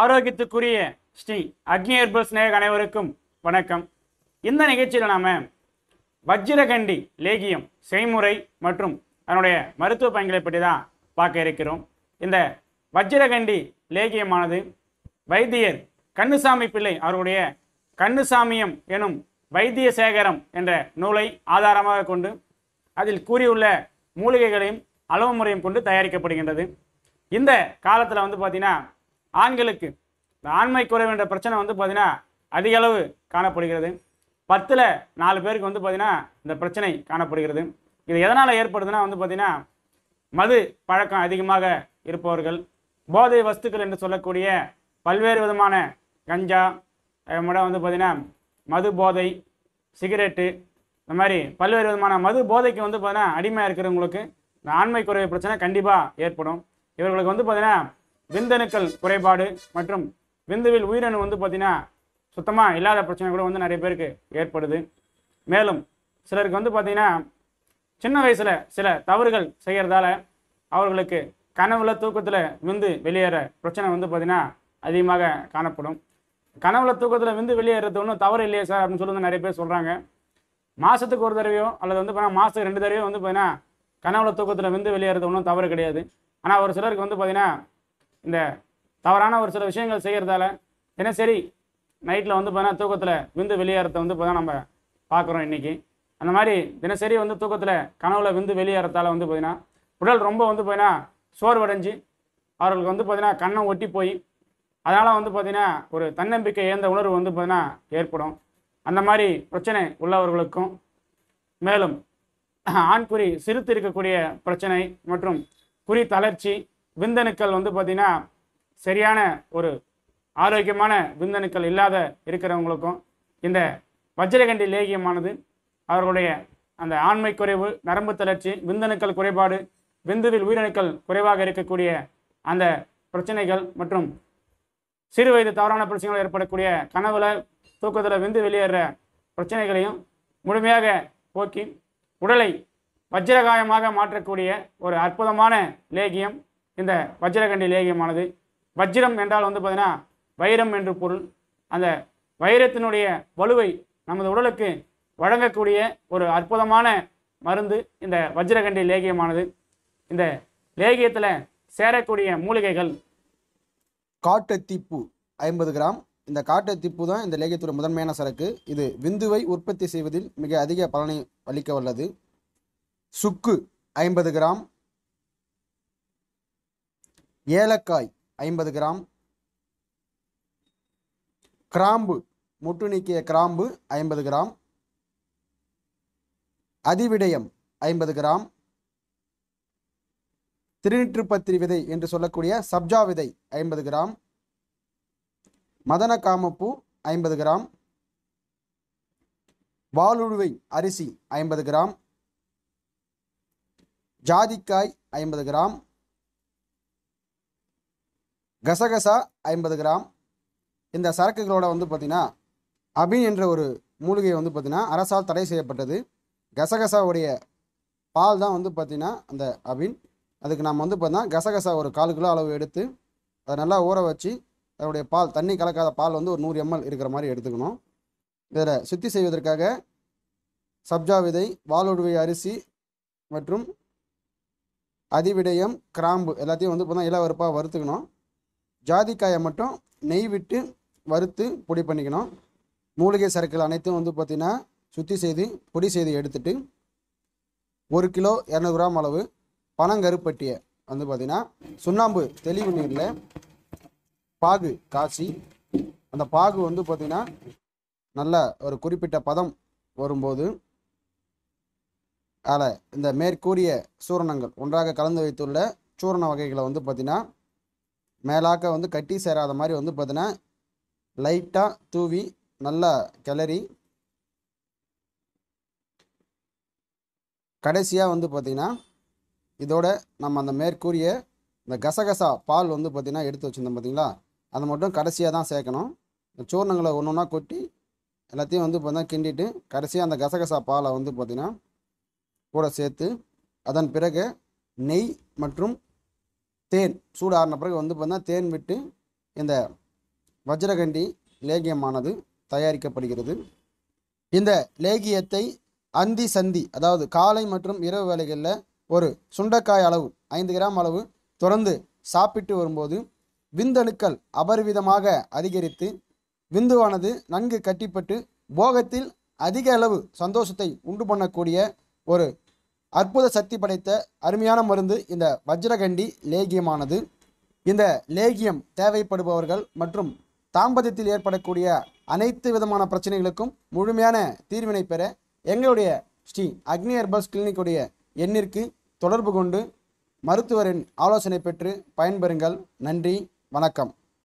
ஆரோக்கியத்துக்குரிய ஸ்ரீ அக்னி ஏற்பல் ஸ்நேக அனைவருக்கும் வணக்கம் இந்த நிகழ்ச்சியில் நாம் வஜ்ரகண்டி லேகியம் செய்முறை மற்றும் அதனுடைய மருத்துவ பயன்களை பற்றி தான் பார்க்க இருக்கிறோம் இந்த வஜ்ரகண்டி லேகியமானது வைத்தியர் கண்ணுசாமி பிள்ளை அவருடைய கண்ணுசாமியம் எனும் வைத்திய சேகரம் என்ற நூலை ஆதாரமாக கொண்டு அதில் கூறியுள்ள மூலிகைகளையும் அளவு முறையும் கொண்டு தயாரிக்கப்படுகின்றது இந்த காலத்தில் வந்து பார்த்திங்கன்னா ஆண்களுக்கு இந்த ஆண்மை குறைவு என்ற பிரச்சனை வந்து பார்த்திங்கன்னா அதிக அளவு காணப்படுகிறது பத்தில் நாலு பேருக்கு வந்து பார்த்திங்கன்னா இந்த பிரச்சனை காணப்படுகிறது இது எதனால் ஏற்படுதுன்னா வந்து பார்த்திங்கன்னா மது பழக்கம் அதிகமாக இருப்பவர்கள் போதை வஸ்துக்கள் என்று சொல்லக்கூடிய பல்வேறு விதமான கஞ்சா முறை வந்து பார்த்தீங்கன்னா மது போதை சிகரெட்டு இந்த மாதிரி பல்வேறு விதமான மது போதைக்கு வந்து பார்த்திங்கன்னா அடிமையாக இருக்கிறவங்களுக்கு இந்த ஆண்மை குறைவு பிரச்சனை கண்டிப்பாக ஏற்படும் இவர்களுக்கு வந்து பார்த்திங்கன்னா விந்தணுக்கள் குறைபாடு மற்றும் விந்துவில் உயிரணு வந்து பார்த்திங்கன்னா சுத்தமாக இல்லாத பிரச்சனை கூட வந்து நிறைய பேருக்கு ஏற்படுது மேலும் சிலருக்கு வந்து பார்த்திங்கன்னா சின்ன வயசில் சில தவறுகள் செய்கிறதால அவர்களுக்கு கனவுல தூக்கத்தில் விந்து வெளியேற பிரச்சனை வந்து பார்த்திங்கன்னா அதிகமாக காணப்படும் கனவுல தூக்கத்தில் விந்து வெளியேறது ஒன்றும் தவறு இல்லையே சார் அப்படின்னு சொல்லி வந்து நிறைய பேர் சொல்கிறாங்க மாதத்துக்கு ஒரு தடவையோ அல்லது வந்து பார்த்தீங்கன்னா மாதத்துக்கு ரெண்டு தடவையோ வந்து பார்த்தீங்கன்னா கனவுல தூக்கத்தில் விந்து வெளியேறது ஒன்றும் தவறு கிடையாது ஆனால் ஒரு சிலருக்கு வந்து பார்த்திங்கன்னா இந்த தவறான ஒரு சில விஷயங்கள் செய்கிறதால தினசரி நைட்டில் வந்து பார்த்தா தூக்கத்தில் விந்து வெளியேறத வந்து இப்போ தான் நம்ம பார்க்குறோம் இன்றைக்கி அந்த மாதிரி தினசரி வந்து தூக்கத்தில் கனவுல விந்து வெளியேறத்தால் வந்து பார்த்திங்கன்னா உடல் ரொம்ப வந்து பார்த்திங்கன்னா சோர்வடைஞ்சு அவர்களுக்கு வந்து பார்த்திங்கன்னா கண்ணம் ஒட்டி போய் அதனால் வந்து பார்த்திங்கன்னா ஒரு தன்னம்பிக்கை ஏந்த உணர்வு வந்து பார்த்திங்கன்னா ஏற்படும் அந்த மாதிரி பிரச்சனை உள்ளவர்களுக்கும் மேலும் ஆண்குறி சிறுத்து இருக்கக்கூடிய பிரச்சனை மற்றும் குறி தளர்ச்சி விந்தணுக்கள் வந்து பார்த்திங்கன்னா சரியான ஒரு ஆரோக்கியமான விந்தணுக்கள் இல்லாத இருக்கிறவங்களுக்கும் இந்த வஜ்ரகண்டி லேகியமானது அவர்களுடைய அந்த ஆண்மை குறைவு நரம்பு தளர்ச்சி விந்தணுக்கள் குறைபாடு விந்துவில் உயிரணுக்கள் குறைவாக இருக்கக்கூடிய அந்த பிரச்சனைகள் மற்றும் சிறு வயது தவறான பிரச்சனைகள் ஏற்படக்கூடிய கனவுல தூக்கத்தில் விந்து வெளியேற பிரச்சனைகளையும் முழுமையாக போக்கி உடலை வஜ்ரகாயமாக மாற்றக்கூடிய ஒரு அற்புதமான லேகியம் இந்த வஜ்ரகண்டி லேகியமானது வஜ்ரம் என்றால் வந்து பார்த்தீங்கன்னா வைரம் என்று பொருள் அந்த வைரத்தினுடைய வலுவை நமது உடலுக்கு வழங்கக்கூடிய ஒரு அற்புதமான மருந்து இந்த வஜ்ரகண்டி லேகியமானது இந்த லேகியத்தில் சேரக்கூடிய மூலிகைகள் காட்டத்திப்பூ ஐம்பது கிராம் இந்த காட்டத்திப்பூ தான் இந்த லேகியத்துடைய முதன்மையான சரக்கு இது விந்துவை உற்பத்தி செய்வதில் மிக அதிக பலனை அளிக்க வல்லது சுக்கு ஐம்பது கிராம் ஏலக்காய் ஐம்பது கிராம் கிராம்பு முட்டு நீக்கிய கிராம்பு ஐம்பது கிராம் அதிவிடயம் ஐம்பது கிராம் திருநீற்றுப்பத்திரி விதை என்று சொல்லக்கூடிய சப்ஜா விதை ஐம்பது கிராம் மதன காமப்பூ ஐம்பது கிராம் வாலுழுவை அரிசி ஐம்பது கிராம் ஜாதிக்காய் ஐம்பது கிராம் கசகசா ஐம்பது கிராம் இந்த சரக்குகளோட வந்து பார்த்திங்கன்னா அபின் என்ற ஒரு மூலிகை வந்து பார்த்திங்கன்னா அரசால் தடை செய்யப்பட்டது கசகசாவுடைய பால் தான் வந்து பார்த்திங்கன்னா அந்த அபின் அதுக்கு நம்ம வந்து பார்த்தீங்கன்னா கசகசா ஒரு கால் கிலோ அளவு எடுத்து அதை நல்லா ஊற வச்சு அதனுடைய பால் தண்ணி கலக்காத பால் வந்து ஒரு நூறு எம்எல் இருக்கிற மாதிரி எடுத்துக்கணும் இதில் சுத்தி செய்வதற்காக சப்ஜா விதை வாலுடுவை அரிசி மற்றும் அதிவிடயம் கிராம்பு எல்லாத்தையும் வந்து பார்த்தா இலவறுப்பாக வறுத்துக்கணும் ஜாதிக்காயை மட்டும் நெய் விட்டு வறுத்து பொடி பண்ணிக்கணும் மூலிகை சரக்குகள் அனைத்தும் வந்து பார்த்திங்கன்னா சுத்தி செய்து பொடி செய்து எடுத்துட்டு ஒரு கிலோ இரநூறு கிராம் அளவு பனங்கருப்பட்டியை வந்து பார்த்திங்கன்னா சுண்ணாம்பு தெளிவு நீரில் பாகு காய்ச்சி அந்த பாகு வந்து பார்த்திங்கன்னா நல்ல ஒரு குறிப்பிட்ட பதம் வரும்போது அதில் இந்த மேற்கூறிய சூரணங்கள் ஒன்றாக கலந்து வைத்துள்ள சூரண வகைகளை வந்து பார்த்திங்கன்னா மேலாக்க வந்து கட்டி சேராத மாதிரி வந்து பார்த்தீங்கன்னா லைட்டாக தூவி நல்லா கிளறி கடைசியாக வந்து பார்த்திங்கன்னா இதோட நம்ம அந்த மேற்கூறிய இந்த கசகசா பால் வந்து பார்த்திங்கன்னா எடுத்து வச்சுருந்தோம் பார்த்திங்களா அதை மட்டும் கடைசியாக தான் சேர்க்கணும் இந்த சூர்ணங்களை ஒன்று ஒன்றா கொட்டி எல்லாத்தையும் வந்து பார்த்திங்கன்னா கிண்டிட்டு கடைசியாக அந்த கசகசா பாலை வந்து பார்த்திங்கன்னா கூட சேர்த்து அதன் பிறகு நெய் மற்றும் தேன் சூடாறின பிறகு வந்து பார்த்தீங்கன்னா தேன் விட்டு இந்த வஜ்ரகண்டி லேகியமானது தயாரிக்கப்படுகிறது இந்த லேகியத்தை அந்தி சந்தி அதாவது காலை மற்றும் இரவு வேலைகளில் ஒரு சுண்டக்காய் அளவு ஐந்து கிராம் அளவு தொடர்ந்து சாப்பிட்டு வரும்போது விந்தணுக்கள் அபரிவிதமாக அதிகரித்து விந்துவானது நன்கு கட்டிப்பட்டு போகத்தில் அதிக அளவு சந்தோஷத்தை உண்டு பண்ணக்கூடிய ஒரு அற்புத சக்தி படைத்த அருமையான மருந்து இந்த வஜ்ரகண்டி லேகியமானது இந்த லேகியம் தேவைப்படுபவர்கள் மற்றும் தாம்பத்தியத்தில் ஏற்படக்கூடிய அனைத்து விதமான பிரச்சனைகளுக்கும் முழுமையான தீர்வினை பெற எங்களுடைய ஸ்ரீ அக்னி ஹெர்பல்ஸ் கிளினிக்குடைய எண்ணிற்கு தொடர்பு கொண்டு மருத்துவரின் ஆலோசனை பெற்று பயன்பெறுங்கள் நன்றி வணக்கம்